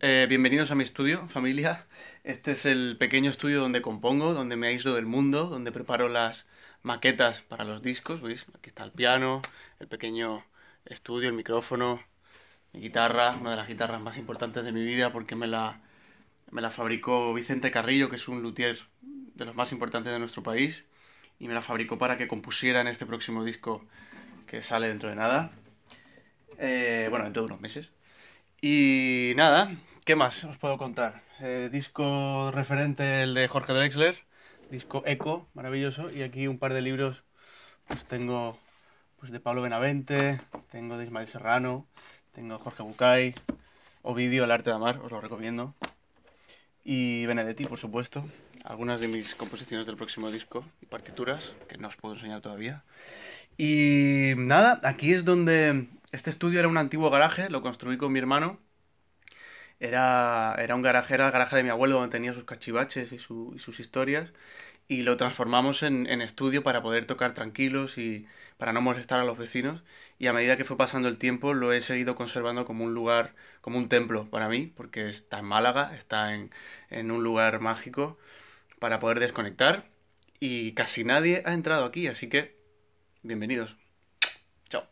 Eh, bienvenidos a mi estudio, familia. Este es el pequeño estudio donde compongo, donde me aíslo del mundo, donde preparo las maquetas para los discos. ¿Veis? Aquí está el piano, el pequeño estudio, el micrófono, mi guitarra, una de las guitarras más importantes de mi vida porque me la, me la fabricó Vicente Carrillo, que es un luthier de los más importantes de nuestro país, y me la fabricó para que compusiera en este próximo disco que sale dentro de nada. Eh, bueno, dentro de unos meses. Y nada, ¿Qué más os puedo contar? Eh, disco referente, el de Jorge Drexler, disco Eco, maravilloso, y aquí un par de libros, pues tengo pues de Pablo Benavente, tengo de Ismael Serrano, tengo Jorge Bucay, Ovidio, El arte de amar, os lo recomiendo, y Benedetti, por supuesto, algunas de mis composiciones del próximo disco y partituras, que no os puedo enseñar todavía. Y nada, aquí es donde... Este estudio era un antiguo garaje, lo construí con mi hermano, era, era un garaje, era el garaje de mi abuelo donde tenía sus cachivaches y, sus historias y lo transformamos en, estudio para poder tocar tranquilos y para no molestar a los vecinos. Y a medida que fue pasando el tiempo lo he seguido conservando como un lugar, como un templo para mí, porque está en Málaga, está en, en un lugar mágico para poder desconectar. Y casi nadie ha entrado aquí, así que bienvenidos. Chao.